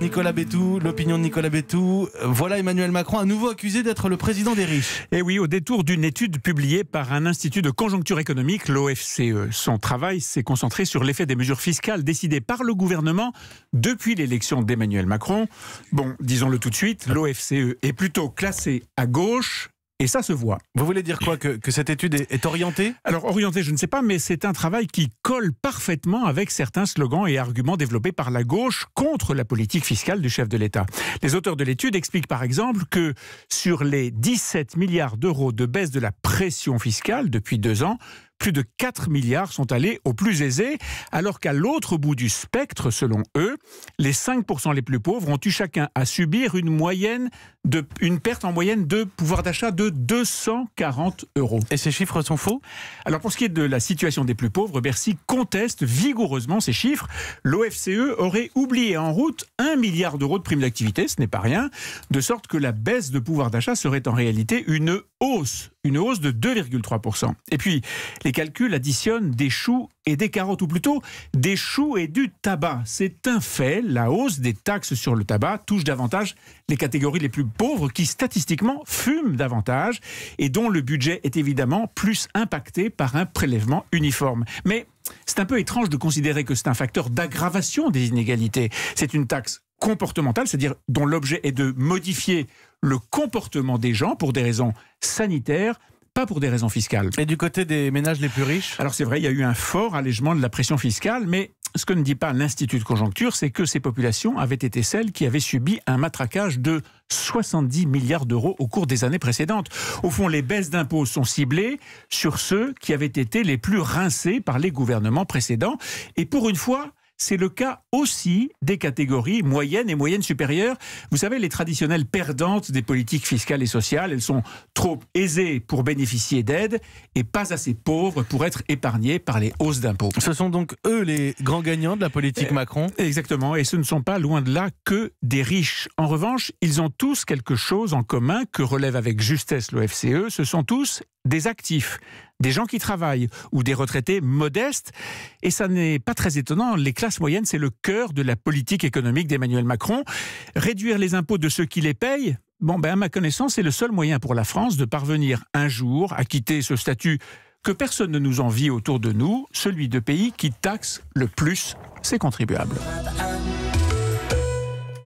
Nicolas Bétou, l'opinion de Nicolas Bétou. Voilà Emmanuel Macron à nouveau accusé d'être le président des riches. Et eh oui, au détour d'une étude publiée par un institut de conjoncture économique, l'OFCE. Euh, son travail s'est concentré sur l'effet des mesures fiscales décidées par le gouvernement depuis l'élection d'Emmanuel Macron. Bon, disons-le tout de suite, l'OFCE euh, est plutôt classé à gauche et ça se voit. Vous voulez dire quoi que, cette étude est, est orientée Alors orientée, je ne sais pas, mais c'est un travail qui colle parfaitement avec certains slogans et arguments développés par la gauche contre la politique fiscale du chef de l'État. Les auteurs de l'étude expliquent par exemple que sur les 17 milliards d'euros de baisse de la pression fiscale depuis deux ans, plus de 4 milliards sont allés aux plus aisés, alors qu'à l'autre bout du spectre, selon eux, les 5% les plus pauvres ont eu chacun à subir une, moyenne de, une perte en moyenne de pouvoir d'achat de 240 euros. Et ces chiffres sont faux Alors pour ce qui est de la situation des plus pauvres, Bercy conteste vigoureusement ces chiffres. L'OFCE aurait oublié en route 1 milliard d'euros de primes d'activité, ce n'est pas rien, de sorte que la baisse de pouvoir d'achat serait en réalité une une hausse de 2,3%. Et puis, les calculs additionnent des choux et des carottes, ou plutôt des choux et du tabac. C'est un fait, la hausse des taxes sur le tabac touche davantage les catégories les plus pauvres qui statistiquement fument davantage et dont le budget est évidemment plus impacté par un prélèvement uniforme. Mais c'est un peu étrange de considérer que c'est un facteur d'aggravation des inégalités. C'est une taxe comportementale, c'est-à-dire dont l'objet est de modifier le comportement des gens pour des raisons sanitaires pas pour des raisons fiscales. Et du côté des ménages les plus riches Alors c'est vrai, il y a eu un fort allègement de la pression fiscale, mais ce que ne dit pas l'Institut de conjoncture, c'est que ces populations avaient été celles qui avaient subi un matraquage de 70 milliards d'euros au cours des années précédentes. Au fond, les baisses d'impôts sont ciblées sur ceux qui avaient été les plus rincés par les gouvernements précédents. Et pour une fois, c'est le cas aussi des catégories moyennes et moyennes supérieures. Vous savez, les traditionnelles perdantes des politiques fiscales et sociales, elles sont trop aisées pour bénéficier d'aides et pas assez pauvres pour être épargnées par les hausses d'impôts. Ce sont donc eux les grands gagnants de la politique euh, Macron Exactement, et ce ne sont pas loin de là que des riches. En revanche, ils ont tous quelque chose en commun que relève avec justesse l'OFCE, ce sont tous des actifs des gens qui travaillent ou des retraités modestes. Et ça n'est pas très étonnant, les classes moyennes, c'est le cœur de la politique économique d'Emmanuel Macron. Réduire les impôts de ceux qui les payent, bon, ben, à ma connaissance, c'est le seul moyen pour la France de parvenir un jour à quitter ce statut que personne ne nous envie autour de nous, celui de pays qui taxe le plus ses contribuables.